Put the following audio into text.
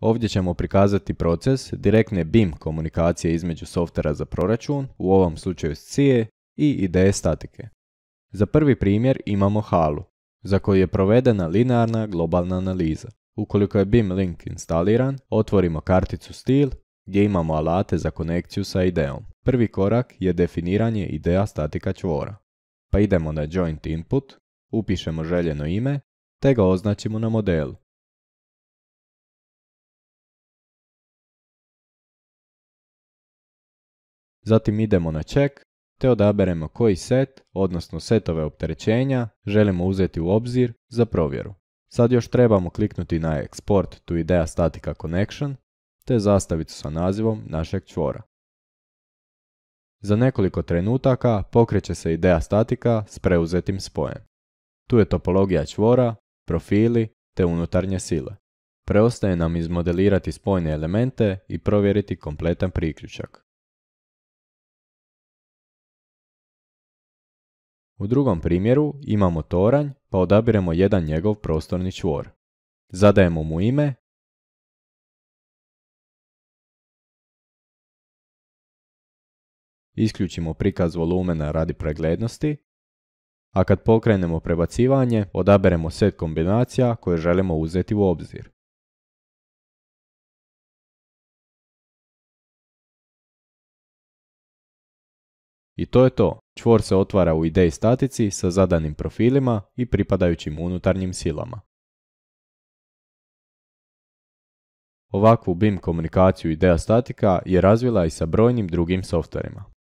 Ovdje ćemo prikazati proces direktne BIM komunikacije između softvera za proračun, u ovom slučaju SCIE, i ideje statike. Za prvi primjer imamo halu, za koju je provedena linearna globalna analiza. Ukoliko je BIM link instaliran, otvorimo karticu stil gdje imamo alate za konekciju sa idejom. Prvi korak je definiranje ideja statika čvora. Pa idemo na Joint Input, upišemo željeno ime, te ga označimo na modelu. Zatim idemo na check te odaberemo koji set, odnosno setove opterećenja, želimo uzeti u obzir za provjeru. Sad još trebamo kliknuti na Export to Idea Statica Connection te zastavicu sa nazivom našeg čvora. Za nekoliko trenutaka pokreće se ideja statika s preuzetim spojem. Tu je topologija čvora, profili te unutarnje sile. Preostaje nam izmodelirati spojne elemente i provjeriti kompletan priključak. U drugom primjeru imamo toranj pa odabiremo jedan njegov prostorni čvor. Zadajemo mu ime Isključimo prikaz volumena radi preglednosti, a kad pokrenemo prebacivanje, odaberemo set kombinacija koje želimo uzeti u obzir. I to je to. Čvor se otvara u ideji statici sa zadanim profilima i pripadajućim unutarnjim silama. Ovakvu BIM komunikaciju ideja statika je razvila i sa brojnim drugim softverima.